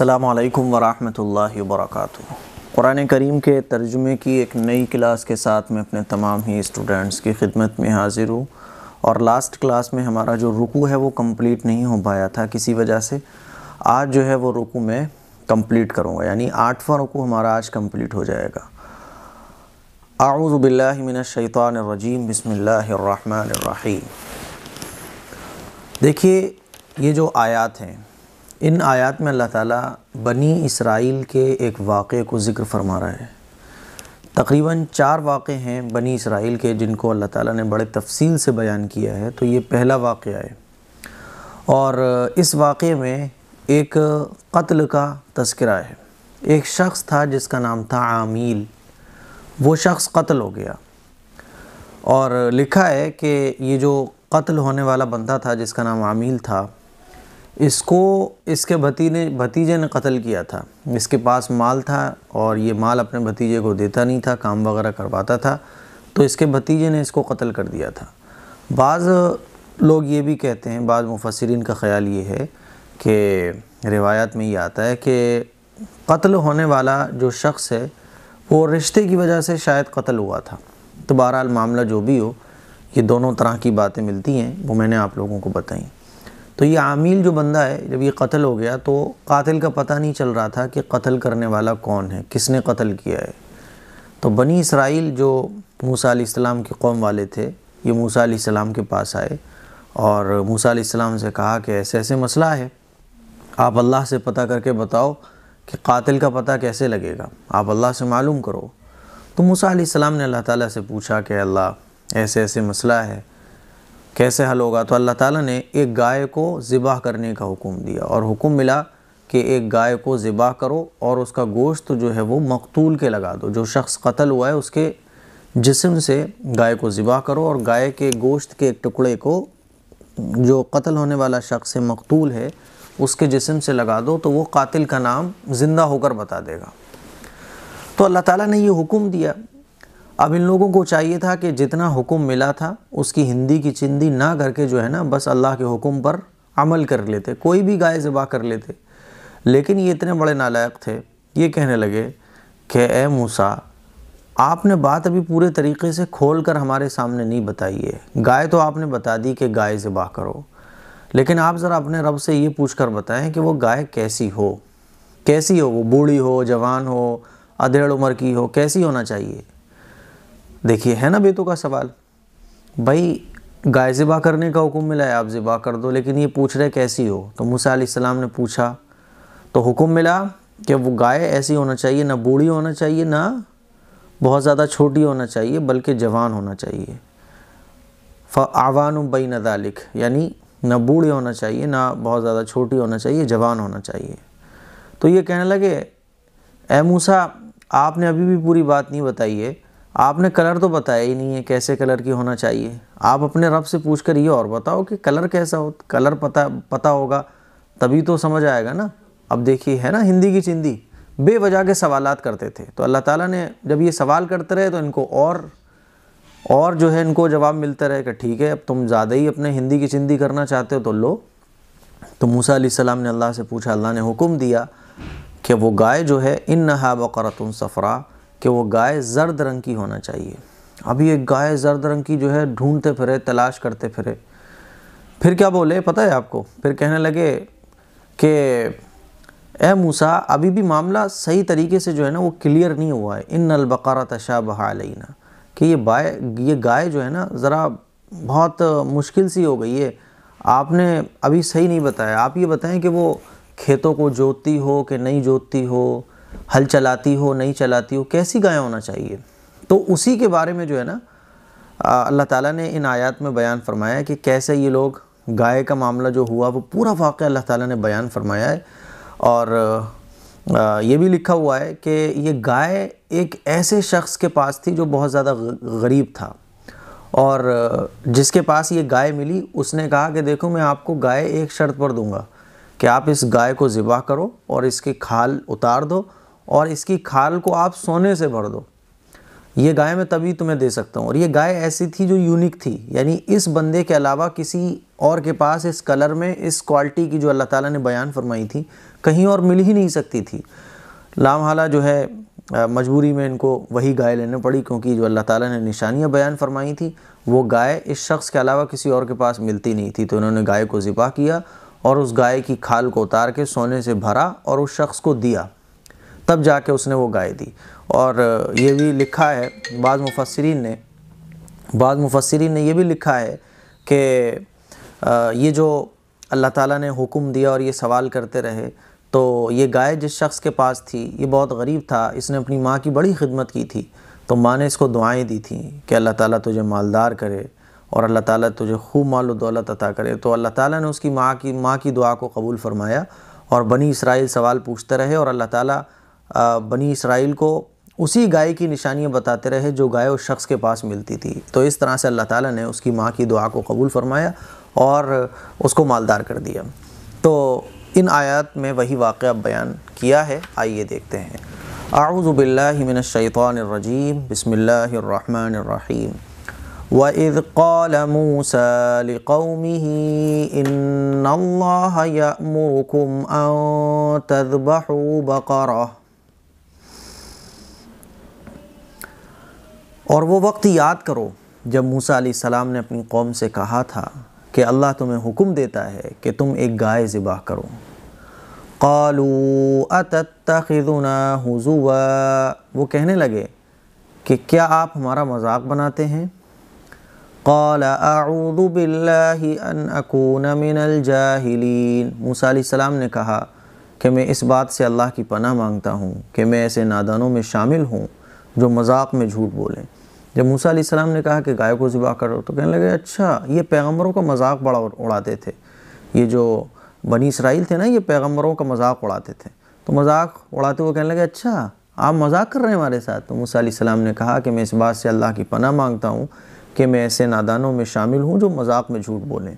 अल्लाम वरहमल वर्क क़ुरान करीम के तर्जुमे की एक नई क्लास के साथ मैं अपने तमाम ही स्टूडेंट्स की खिदमत में हाज़िर हूँ और लास्ट क्लास में हमारा जो रुकू है वो कम्प्लीट नहीं हो पाया था किसी वजह से आज जो है वो रुकू मैं कम्प्लीट करूँगा यानी आठवां रुकू हमारा आज कम्प्लीट हो जाएगा आऊज़बिल्लिमिनशैतरजीम बसमीम देखिए ये जो आयात हैं इन आयत में अल्लाह ताला बनी इसराइल के एक वाक़े को ज़िक्र फरमा रहा है तकरीबन चार वाक़े हैं बनी इसराइल के जिनको अल्लाह ताला ने बड़े तफसील से बयान किया है तो ये पहला वाक़ है और इस वाक़े में एक कत्ल का तस्करा है एक शख्स था जिसका नाम था आमील वो शख्स कत्ल हो गया और लिखा है कि ये जो कत्ल होने वाला बंदा था जिसका नाम आमील था इसको इसके भतीजे भतीजे ने कत्ल किया था इसके पास माल था और ये माल अपने भतीजे को देता नहीं था काम वगैरह करवाता था तो इसके भतीजे ने इसको कत्ल कर दिया था बाज़ लोग ये भी कहते हैं बाद मुफसरिन का ख्याल ये है कि रिवायत में ये आता है कि कत्ल होने वाला जो शख्स है वो रिश्ते की वजह से शायद कत्ल हुआ था तो बहरहाल मामला जो भी हो ये दोनों तरह की बातें मिलती हैं वो मैंने आप लोगों को बताई तो ये आमिल जो बंदा है जब ये कत्ल हो गया तो कातिल का पता नहीं चल रहा था कि कत्ल करने वाला कौन है किसने कत्ल किया है तो बनी इसराइल जो मूसा के कौम वाले थे ये मूसा के पास आए और मूसा से कहा कि ऐसे ऐसे मसला है आप अल्लाह से पता करके बताओ कि कातिल का पता कैसे लगेगा आप अल्लाह से मालूम करो तो मूसा ने अल्लाह ताला से पूछा कि अल्लाह ऐसे ऐसे मसला है कैसे हल होगा तो अल्लाह ताला ने एक गाय को ज़िबाह करने का हुक्म दिया और हुक्म मिला कि एक गाय को ज़िबा करो और उसका गोश्त जो है वो मकतूल के लगा दो जो शख्स कत्ल हुआ है उसके जिसम से गाय को ज़िबा करो और गाय के गोश्त के एक टुकड़े को जो कत्ल होने वाला शख्स है मकतूल है उसके जिसम से लगा दो तो वो कातिल का नाम ज़िंदा होकर बता देगा तो अल्लाह ताला ने ये हुक्म दिया अब इन लोगों को चाहिए था कि जितना हुक्म मिला था उसकी हिंदी की चिंदी ना करके जो है ना बस अल्लाह के हुक्म पर अमल कर लेते कोई भी गाय ज़बा कर लेते लेकिन ये इतने बड़े नालायक थे ये कहने लगे कि ए मूसा आपने बात अभी पूरे तरीके से खोल कर हमारे सामने नहीं बताई है गाय तो आपने बता दी कि गाय ज़बा करो लेकिन आप ज़रा अपने रब से ये पूछ कर बताएँ कि वो गाय कैसी हो कैसी हो वो बूढ़ी हो जवान हो अधेड़ उम्र की हो कैसी होना चाहिए देखिए है ना बेतों का सवाल भाई गाय ज़िबा करने का हुक्म मिला है आप ज़िबा कर दो लेकिन ये पूछ रहे कैसी हो तो मूसा सलाम ने पूछा तो हुक्म मिला कि वो गाय ऐसी होना चाहिए ना बूढ़ी होना चाहिए ना बहुत ज़्यादा छोटी होना चाहिए बल्कि जवान होना चाहिए फ आवान बई नदालिक यानी ना बूढ़ी होना चाहिए ना बहुत ज़्यादा छोटी होना चाहिए जवान होना चाहिए तो ये कहने लगे ए मूसा आपने अभी भी पूरी बात नहीं बताई है आपने कलर तो बताया ही नहीं है कैसे कलर की होना चाहिए आप अपने रब से पूछ कर ये और बताओ कि कलर कैसा हो कलर पता पता होगा तभी तो समझ आएगा ना अब देखिए है ना हिंदी की चिंदी बेवजह के सवाल करते थे तो अल्लाह ताला ने जब ये सवाल करते रहे तो इनको और और जो है इनको जवाब मिलता रहे कि ठीक है अब तुम ज़्यादा ही अपने हिंदी की चिंदी करना चाहते हो तो लो तो मूसा सलाम ने अल्लाह से पूछा अल्लाह ने हुक्म दिया कि वो गाय जो है इन नहा बकरतुन सफ़रा कि वो गाय जर्द रंग की होना चाहिए अभी एक गाय जर्द रंग की जो है ढूंढते फिरे तलाश करते फिरे फिर क्या बोले पता है आपको फिर कहने लगे कि ए मूसा अभी भी मामला सही तरीके से जो है ना वो क्लियर नहीं हुआ है इन अलबकारा तशा बहा कि ये बाय ये गाय जो है ना ज़रा बहुत मुश्किल सी हो गई है आपने अभी सही नहीं बताया आप ये बताएं कि वो खेतों को जोतती हो कि नहीं जोतती हो हल चलाती हो नहीं चलाती हो कैसी गाय होना चाहिए तो उसी के बारे में जो है ना अल्लाह ताला ने इन आयत में बयान फरमाया कि कैसे ये लोग गाय का मामला जो हुआ वो पूरा वाक़ अल्लाह ताला ने बयान फरमाया है और ये भी लिखा हुआ है कि ये गाय एक ऐसे शख्स के पास थी जो बहुत ज़्यादा गरीब था और जिसके पास ये गाय मिली उसने कहा कि देखो मैं आपको गाय एक शर्त पर दूँगा कि आप इस गाय को ज़िबा करो और इसकी खाल उतार दो और इसकी खाल को आप सोने से भर दो ये गाय मैं तभी तुम्हें दे सकता हूँ और ये गाय ऐसी थी जो यूनिक थी यानी इस बंदे के अलावा किसी और के पास इस कलर में इस क्वालिटी की जो अल्लाह ताला ने बयान फरमाई थी कहीं और मिल ही नहीं सकती थी लामहाला जो है मजबूरी में इनको वही गाय लेने पड़ी क्योंकि जो अल्लाह ताला ने निशानियाँ बयान फरमाई थी वो गाय इस शख्स के अलावा किसी और के पास मिलती नहीं थी तो इन्होंने गाय को ज़िबा किया और उस गाय की खाल को उतार के सोने से भरा और उस शख्स को दिया तब जाके उसने वो गाय दी और ये भी लिखा है बाद मुफसरीन ने बाद मुफसरीन ने यह भी लिखा है कि ये जो अल्लाह ताला ने हुक्म दिया और ये सवाल करते रहे तो ये गाय जिस शख्स के पास थी ये बहुत गरीब था इसने अपनी माँ की बड़ी खिदमत की थी तो माँ ने इसको दुआएँ दी थी कि अल्लाह ताला तुझे मालदार करे और अल्लाह ताला तुझे खूब माल दौलत अता करे तो अल्लाह ताला ने उसकी माँ की माँ की दुआ को कबूल फरमाया और बनी इसराइल सवाल पूछते रहे और अल्लाह ताला बनी इसराइल को उसी गाय की निशानियाँ बताते रहे जो गाय उस शख्स के पास मिलती थी तो इस तरह से अल्लाह ताला ने उसकी माँ की दुआ को कबूल फरमाया और उसको मालदार कर दिया तो इन आयत में वही वाक़ बयान किया है आइए देखते हैं आऊज़बिल्लिमिनशैतरजीम बसमीम وَإِذْ قَالَ مُوسَى لِقَوْمِهِ إِنَّ اللَّهَ يَأْمُرُكُمْ أَن تَذْبَحُوا بَقَرَةً और वो वक्त याद करो जब मूसा सलाम ने अपनी कौम से कहा था कि अल्लाह तुम्हें हुक्म देता है कि तुम एक गाय ज़िबा करो कलू अतुना वो कहने लगे कि क्या आप हमारा मजाक बनाते हैं कौल मूसा सलाम ने कहा कि मैं इस बात से अल्लाह की पनाह मांगता हूँ कि मैं ऐसे नादानों में शामिल हूँ जो मजाक में झूठ बोलें जब मूसा सलाम ने कहा कि गाय को ज़िबा करो तो कहने लगे अच्छा ये पैगम्बरों का मजाक बड़ा उड़ाते थे ये जो बनी इसराइल थे ना ये पैगम्बरों का मजाक उड़ाते थे तो मजाक उड़ाते हुए कहने लगे अच्छा आप मजाक कर रहे हैं हमारे साथ तो मूसा सलाम ने कहा कि मैं इस बात से अल्लाह की पना मांगता हूँ कि मैं ऐसे नादानों में शामिल हूँ जो मजाक में झूठ बोलें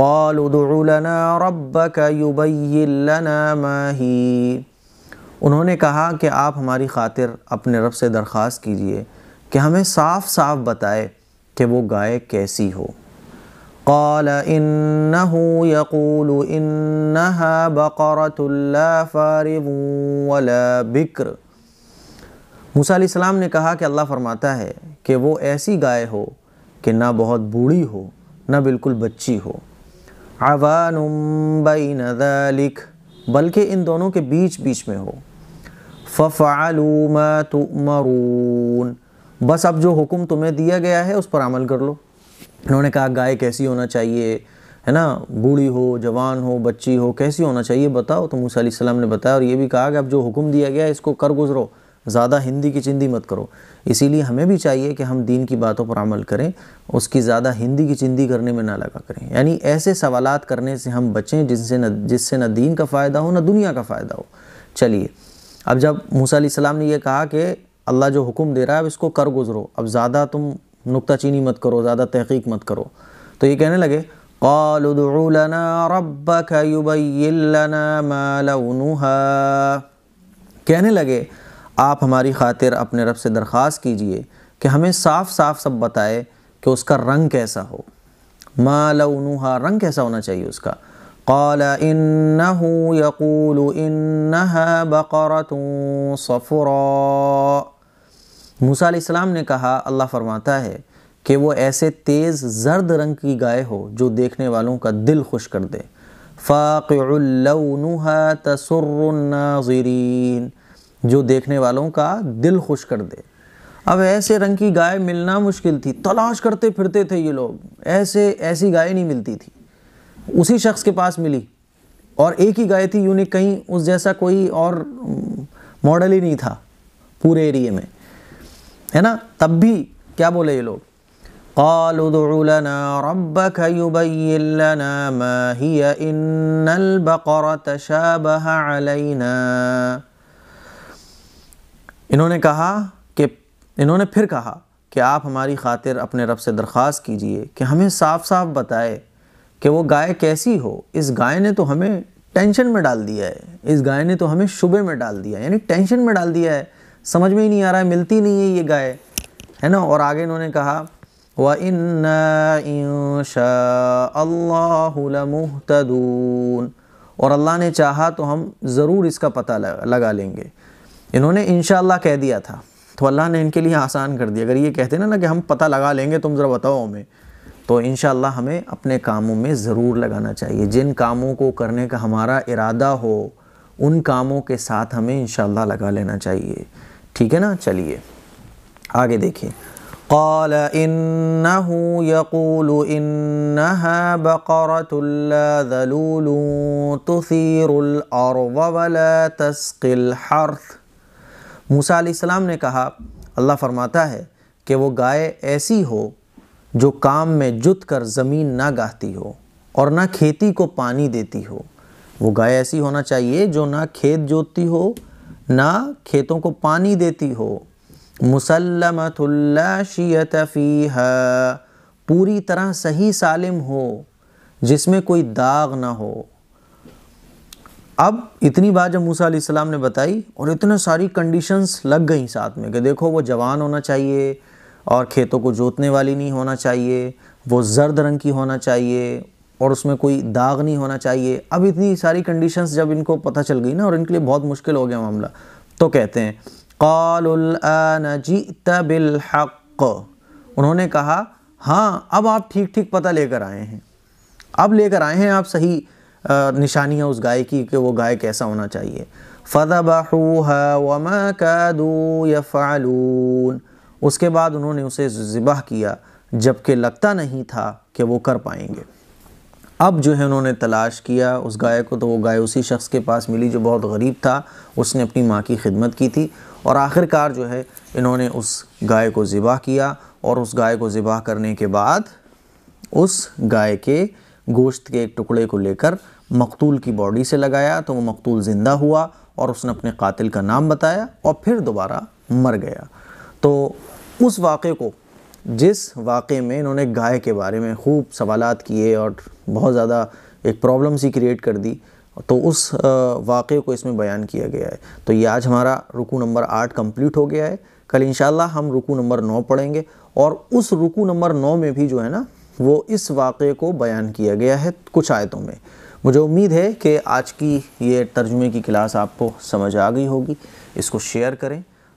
ادع لنا ربك يبين لنا ما هي उन्होंने कहा कि आप हमारी खातिर अपने रब से दरख्वास कीजिए कि हमें साफ साफ बताए कि वो गाय कैसी हो कौल इन यकूल इन बकरतुल्ला फ़ारिब वला बिक्र मूसा सलाम ने कहा कि अल्लाह फरमाता है कि वो ऐसी गाय हो कि ना बहुत बूढ़ी हो ना बिल्कुल बच्ची हो आवानुम बैन बल्कि इन दोनों के बीच बीच में हो फ़ालू मा तुमरून बस अब जो हुक्म तुम्हें दिया गया है उस पर अमल कर लो उन्होंने कहा गाय कैसी होना चाहिए है ना बूढ़ी हो जवान हो बच्ची हो कैसी होना चाहिए बताओ तो मूसा सलाम ने बताया और ये भी कहा कि अब जो हुक्म दिया गया है इसको कर गुजरो ज़्यादा हिंदी की चिंदी मत करो इसीलिए हमें भी चाहिए कि हम दीन की बातों पर अमल करें उसकी ज़्यादा हिंदी की चिंदी करने में ना लगा करें यानी ऐसे सवालात करने से हम बचें जिनसे न जिससे न दीन का फ़ायदा हो ना दुनिया का फ़ायदा हो चलिए अब जब मूसा सलाम ने यह कहा कि अल्लाह जो हुक्म दे रहा है अब इसको कर गुज़रो अब ज़्यादा तुम नुकताचीनी मत करो ज़्यादा तहकीक मत करो तो ये कहने लगे कौलना कहने लगे आप हमारी खातिर अपने रब से दरख्वास्त कीजिए कि हमें साफ साफ सब बताए कि उसका रंग कैसा हो मलूनहा रंग कैसा होना चाहिए उसका قال إنه يقول إنها بقرة صفراء मूसा इस्लाम ने कहा अल्लाह फरमाता है कि वो ऐसे तेज़ जर्द रंग की गाय हो जो देखने वालों का दिल खुश कर दे फ़ाक़लहा तसर्नाजरीन जो देखने वालों का दिल खुश कर दे अब ऐसे रंग की गाय मिलना मुश्किल थी तलाश करते फिरते थे ये लोग ऐसे ऐसी गाय नहीं मिलती थी उसी शख्स के पास मिली और एक ही गाय थी यूनिक कहीं उस जैसा कोई और मॉडल ही नहीं था पूरे एरिए में है ना तब भी क्या बोले ये लोग इन्होंने कहा कि इन्होंने फिर कहा कि आप हमारी खातिर अपने रब से दरख्वास्त कीजिए कि हमें साफ साफ बताए कि वो गाय कैसी हो इस गाय ने तो हमें टेंशन में डाल दिया है इस गाय ने तो हमें शुबे में डाल दिया है यानी टेंशन में डाल दिया है समझ में ही नहीं आ रहा है मिलती नहीं है ये गाय है ना और आगे इन्होंने कहा व इन शाहमुहतदून और अल्लाह ने चाहा तो हम ज़रूर इसका पता लगा लेंगे इन्होंने इन कह दिया था तो अल्लाह ने इनके लिए आसान कर दिया अगर ये कहते ना ना कि हम पता लगा लेंगे तुम ज़रा बताओ हमें तो इन हमें अपने कामों में ज़रूर लगाना चाहिए जिन कामों को करने का हमारा इरादा हो उन कामों के साथ हमें इन लगा लेना चाहिए ठीक है ना चलिए आगे देखिए قال إنه يقول إنها بقرة لا ذلول تثير الأرض ولا تسقي الحرث मूसा सलाम ने कहा अल्लाह फरमाता है कि वो गाय ऐसी हो जो काम में जुत कर ज़मीन ना गाहती हो और ना खेती को पानी देती हो वो गाय ऐसी होना चाहिए जो ना खेत जोतती हो ना खेतों को पानी देती हो मुसलमतुल्लाशियत फ़ीहा पूरी तरह सही सालिम हो जिसमें कोई दाग ना हो अब इतनी बात जब मूसा सलाम ने बताई और इतने सारी कंडीशंस लग गई साथ में कि देखो वो जवान होना चाहिए और खेतों को जोतने वाली नहीं होना चाहिए वो जर्द रंग की होना चाहिए और उसमें कोई दाग नहीं होना चाहिए अब इतनी सारी कंडीशंस जब इनको पता चल गई ना और इनके लिए बहुत मुश्किल हो गया मामला तो कहते हैं कौलानजीत बिलहक उन्होंने कहा हाँ अब आप ठीक ठीक पता लेकर आए हैं अब लेकर आए हैं आप सही निशानियाँ उस गाय की कि वो गाय कैसा होना चाहिए फ़दबहूह वमा कादू यफ़ालून उसके बाद उन्होंने उसे ज़िबा किया जबकि लगता नहीं था कि वो कर पाएंगे अब जो है उन्होंने तलाश किया उस गाय को तो वो गाय उसी शख्स के पास मिली जो बहुत गरीब था उसने अपनी माँ की खिदमत की थी और आखिरकार जो है इन्होंने उस गाय को ज़िबा किया और उस गाय को ज़िबा करने के बाद उस गाय के गोश्त के एक टुकड़े को लेकर मकतूल की बॉडी से लगाया तो वो मकतूल ज़िंदा हुआ और उसने अपने कातिल का नाम बताया और फिर दोबारा मर गया तो उस वाक़े को जिस वाक़े में इन्होंने गाय के बारे में खूब सवाल किए और बहुत ज़्यादा एक प्रॉब्लम सी क्रिएट कर दी तो उस वाक़े को इसमें बयान किया गया है तो ये आज हमारा रुकू नंबर आठ कंप्लीट हो गया है कल इन हम रुकू नंबर नौ पढ़ेंगे और उस रुकू नंबर नौ में भी जो है ना वो इस वाक़े को बयान किया गया है कुछ आयतों में मुझे उम्मीद है कि आज की ये तर्जुमे की क्लास आपको समझ आ गई होगी इसको शेयर करें